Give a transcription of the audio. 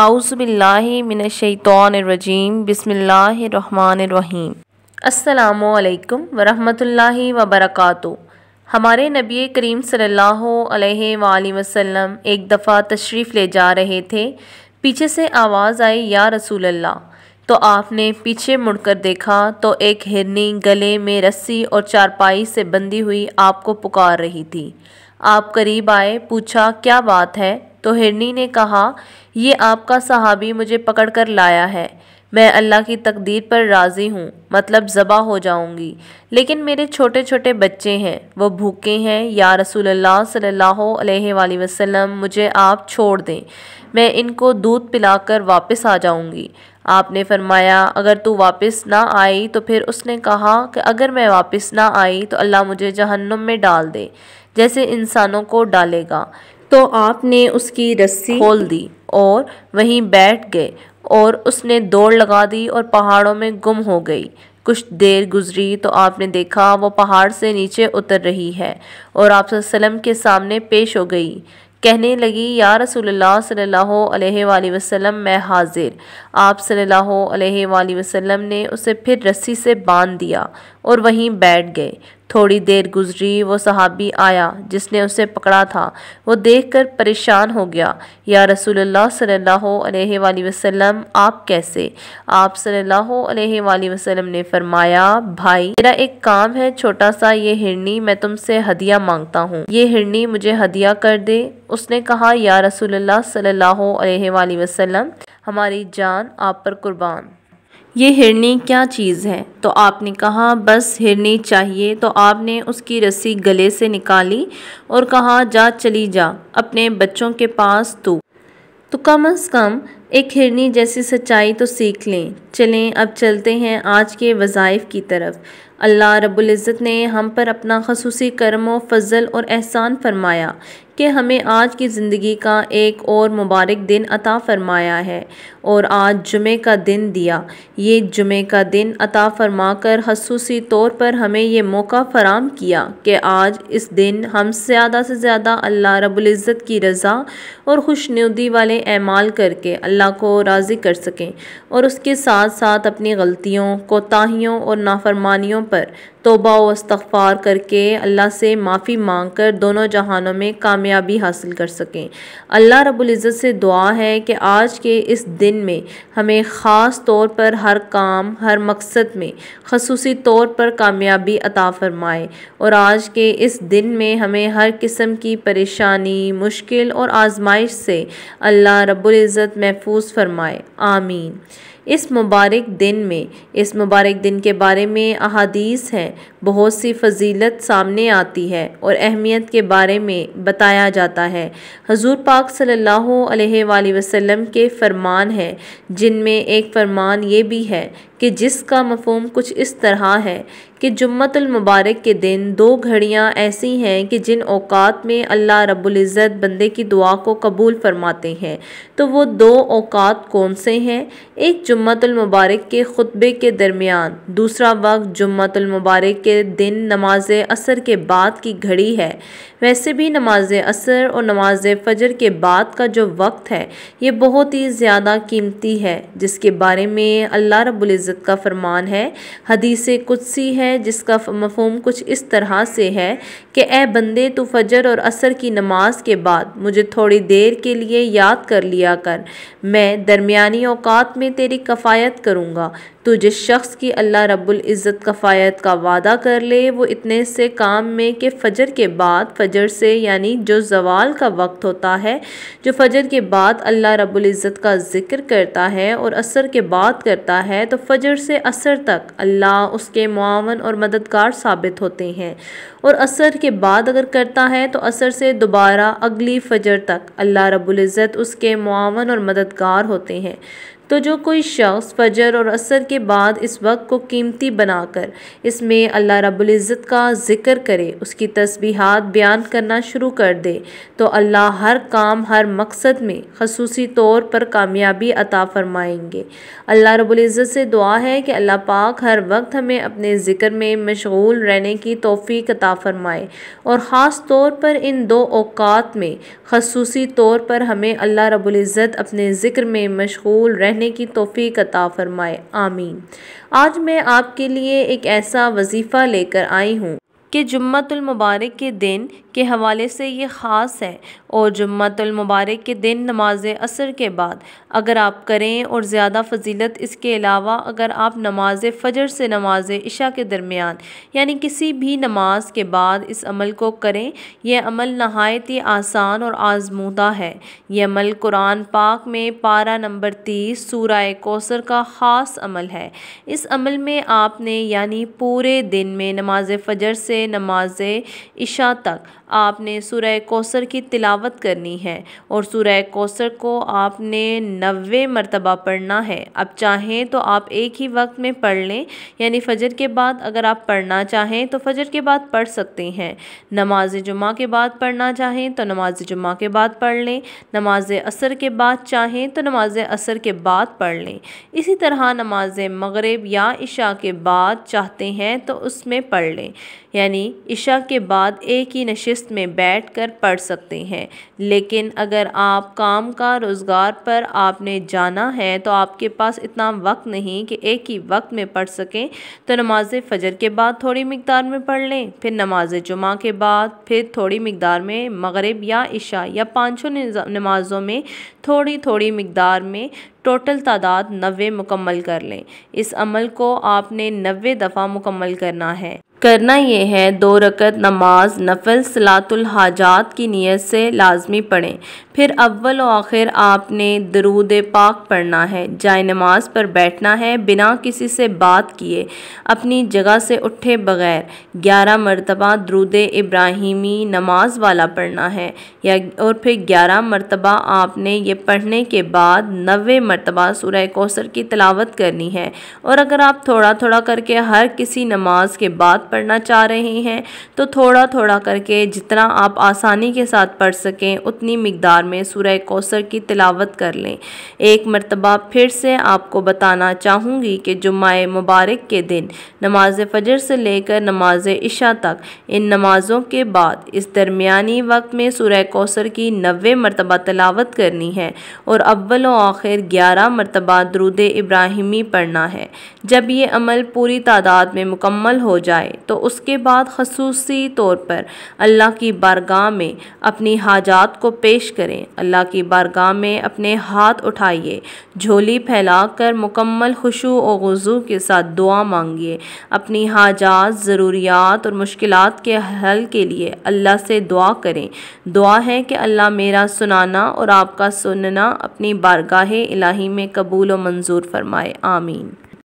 आउज़बिल्लिमिनशैतरजीम बसमीम अल्लाम वरहमतुल्लाहि वबरकातु हमारे नबी करीम सल्लल्लाहु अलैहि वसल्लम एक दफ़ा तशरीफ़ ले जा रहे थे पीछे से आवाज़ आई या रसूल अल्लाह तो आपने पीछे मुड़कर देखा तो एक हिरनी गले में रस्सी और चारपाई से बंधी हुई आपको पुकार रही थी आप करीब आए पूछा क्या बात है तो हिरनी ने कहा ये आपका सहाबी मुझे पकड़ कर लाया है मैं अल्लाह की तकदीर पर राज़ी हूँ मतलब ज़बा हो जाऊँगी लेकिन मेरे छोटे छोटे बच्चे हैं वो भूखे हैं या रसूल अल्लाह सल्लल्लाहु अलैहि वसल्लम मुझे आप छोड़ दें मैं इनको दूध पिलाकर वापस आ जाऊँगी आपने फरमाया अगर तू वापस ना आई तो फिर उसने कहा कि अगर मैं वापस ना आई तो अल्लाह मुझे जहन्नुम में डाल दे जैसे इंसानों को डालेगा तो आपने उसकी रस्सी खोल दी और वहीं बैठ गए और उसने दौड़ लगा दी और पहाड़ों में गुम हो गई कुछ देर गुजरी तो आपने देखा वो पहाड़ से नीचे उतर रही है और आप के सामने पेश हो गई कहने लगी या रसूलुल्लाह सल्लल्लाहु अलैहि वसल्लम मैं हाजिर आप सल्लल्लाहु अलैहि वसल्लम ने उसे फिर रस्सी से बांध दिया और वहीं बैठ गए थोड़ी देर गुजरी वो सहाबी आया जिसने उसे पकड़ा था वो देखकर परेशान हो गया या रसूलुल्लाह सल्लल्लाहु अलैहि वसल्लम आप कैसे आप सल्लल्लाहु अलैहि वसल्लम ने फरमाया भाई मेरा एक काम है छोटा सा ये हिरनी मैं तुमसे हदिया मांगता हूँ ये हिरनी मुझे हदिया कर दे उसने कहा या रसूलुल्लाह सल्लल्लाहु अलैहि वसल्लम हमारी जान आप पर कुर्बान ये हिरनी क्या चीज़ है तो आपने कहा बस हिरनी चाहिए तो आपने उसकी रस्सी गले से निकाली और कहा जा चली जा अपने बच्चों के पास तू तो कम अज़ कम एक हिरनी जैसी सच्चाई तो सीख लें चलें अब चलते हैं आज के वज़ाइफ की तरफ अल्लाह रबुल्ज़त ने हम पर अपना खसूसी करम व फजल और एहसान फरमाया कि हमें आज की ज़िंदगी का एक और मुबारक दिन अता फरमाया है और आज जुमे का दिन दिया ये जुमे का दिन अता फरमा कर खसूसी तौर पर हमें ये मौका फराम किया कि आज इस दिन हम ज़्यादा से ज़्यादा अल्लाह रबुल्ज़त की रज़ा और खुशनुदी वाले अमाल करके अल्लाह अल्लाह को राज़ी कर सकें और उसके साथ साथ अपनी गलतियों कोताहीियों और नाफरमानियों पर तोबा व इस्तफ़ार करके अल्लाह से माफ़ी मांग कर दोनों जहानों में कामयाबी हासिल कर सकें अल्लाह रबुल्ज़त से दुआ है कि आज के इस दिन में हमें ख़ास तौर पर हर काम हर मकसद में खसूस तौर पर कामयाबी अता फ़रमाए और आज के इस दिन में हमें हर किस्म की परेशानी मुश्किल और आजमाइश से अल्लाह रबुल्ज़त महफूज फरमाए आमीन इस मुबारक दिन में इस मुबारक दिन के बारे में अहादीस हैं बहुत सी फजीलत सामने आती है और अहमियत के बारे में बताया जाता है हजूर पाक सल्लल्लाहु अलैहि वसल्लम के फरमान है जिनमें एक फरमान ये भी है कि जिसका मफहम कुछ इस तरह है कि जुम्मतुल मुबारक के दिन दो घड़ियाँ ऐसी हैं कि जिन औकात में अल्लाह रब्बुल इज़्ज़त बंदे की दुआ को कबूल फरमाते हैं तो वो दो औकात कौन से हैं एक जुम्मतुल मुबारक के खुतबे के दरमियान दूसरा वक्त जुम्मतुल मुबारक के दिन नमाज असर के बाद की घड़ी है वैसे भी नमाज असर और नमाज फजर के बाद का जो वक्त है ये बहुत ही ज़्यादा कीमती है जिसके बारे में अल्लाह रब्बुल इज़्ज़त का फरमान है हदीस कुदसी है है जिसका मफहम कुछ इस तरह से है कि ए बंदे तो फजर और असर की नमाज के बाद मुझे थोड़ी देर के लिए याद कर लिया कर मैं दरमिया अवकात में तेरी कफ़ायत करूँगा तो जिस शख्स की अल्लाह रब्बुल इज़्ज़त कफ़ायत का वादा कर ले वो इतने से काम में कि फ़जर के बाद फ़जर से यानी जो जवाल का वक्त होता है जो फ़जर के बाद अल्लाह रब्बुल इज़्ज़त का ज़िक्र करता है और असर के बाद करता है तो फ़जर से असर तक अल्लाह उसके मुआवन और मददगार साबित होते हैं और असर के बाद अगर करता है तो असर से दोबारा अगली फ़जर तक अल्लाह रब्बुल इज़्ज़त उसके मुआवन और मददगार होते हैं तो जो कोई शख्स फजर और असर के बाद इस वक्त को कीमती बनाकर इसमें अल्लाह रबुल्ज़त का ज़िक्र करे उसकी तस्बीहात बयान करना शुरू कर दे तो अल्लाह हर काम हर मकसद में खसूसी तौर पर कामयाबी अता फ़रमाएंगे अल्लाह रबुल्ज़त से दुआ है कि अल्लाह पाक हर वक्त हमें अपने ज़िक्र में मशगूल रहने की तोफ़ी अता फ़रमाए और ख़ास तौर पर इन दो अवकात में खसूसी तौर पर हमें अल्लाह रबुल्ज़त अपने ज़िक्र में मशगूल रहने करने की तोफ़ी कता फ़रमाए आमीन आज मैं आपके लिए एक ऐसा वजीफ़ा लेकर आई हूँ कि मुबारक के दिन के हवाले से ये ख़ास है और मुबारक के दिन नमाज असर के बाद अगर आप करें और ज़्यादा फजीलत इसके अलावा अगर आप नमाज फ़जर से नमाज इशा के दरमियान यानी किसी भी नमाज के बाद इस अमल को करें यह अमल नहायत ही आसान और आजमूदा है यह अमल कुरान पाक में पारा नंबर तीस सूरा कोसर का ख़ास अमल है इस अमल में आपने यानी पूरे दिन में नमाज फ़जर से से नमाज इशा तक आपने सूर्य कौसर की तिलावत करनी है और सुरह कौसर को आपने नबे मरतबा पढ़ना है अब चाहें तो आप एक ही वक्त में पढ़ लें यानी फ़जर के बाद अगर आप पढ़ना चाहें तो फ़जर के बाद पढ़ सकते हैं नमाज जुमा के बाद पढ़ना चाहें तो नमाज जुमा के बाद पढ़ लें नमाज असर के बाद चाहें तो नमाज असर के बाद पढ़ लें इसी तरह नमाज मगरब या इशा के बाद चाहते हैं तो उसमें पढ़ लें यानी यानी इशा के बाद एक ही नशस्त में बैठकर पढ़ सकते हैं लेकिन अगर आप काम का रोज़गार पर आपने जाना है तो आपके पास इतना वक्त नहीं कि एक ही वक्त में पढ़ सकें तो नमाज फ़जर के बाद थोड़ी मकदार में पढ़ लें फिर नमाज जुमा के बाद फिर थोड़ी मकदार में मगरब या इशा या पाँचों नमाज़ों में थोड़ी थोड़ी मकदार में टोटल तादाद नबे मुकम्मल कर लें इस अमल को आपने नबे दफ़ा मुकम्मल करना है करना यह है दो रकत नमाज नफल सलातुल हाजात की नीयत से लाजमी पढ़ें फिर अव्वल और आखिर आपने दरूद पाक पढ़ना है जाए नमाज पर बैठना है बिना किसी से बात किए अपनी जगह से उठे बगैर ग्यारह मरतबा दरूद इब्राहिमी नमाज वाला पढ़ना है या और फिर ग्यारह मरतबा आपने ये पढ़ने के बाद नवे मरतबा सुरह कौसर की तलावत करनी है और अगर आप थोड़ा थोड़ा करके हर किसी नमाज के बाद पढ़ना चाह रहे हैं तो थोड़ा थोड़ा करके जितना आप आसानी के साथ पढ़ सकें उतनी मकदार बार में सुरह कौसर की तिलावत कर लें एक मरतबा फिर से आपको बताना चाहूँगी कि जुम्मे मुबारक के दिन नमाज फजर से लेकर नमाज इशा तक इन नमाजों के बाद इस दरमिया वक्त में सुरह कौसर की नबे मरतबा तलावत करनी है और अव्वल आखिर ग्यारह मरतबा दरुद इब्राहिमी पढ़ना है जब ये अमल पूरी तादाद में मुकम्मल हो जाए तो उसके बाद खसूसी तौर पर अल्लाह की बारगाह में अपनी हाजात को पेश करें करें अल्लाह की बारगाह में अपने हाथ उठाइए झोली फैलाकर मुकम्मल खुशु और वज़ू के साथ दुआ मांगिए अपनी हाजात ज़रूरियात और मुश्किल के हल के लिए अल्लाह से दुआ करें दुआ है कि अल्लाह मेरा सुनाना और आपका सुनना अपनी बारगाह इलाही में कबूल व मंजूर फरमाए आमीन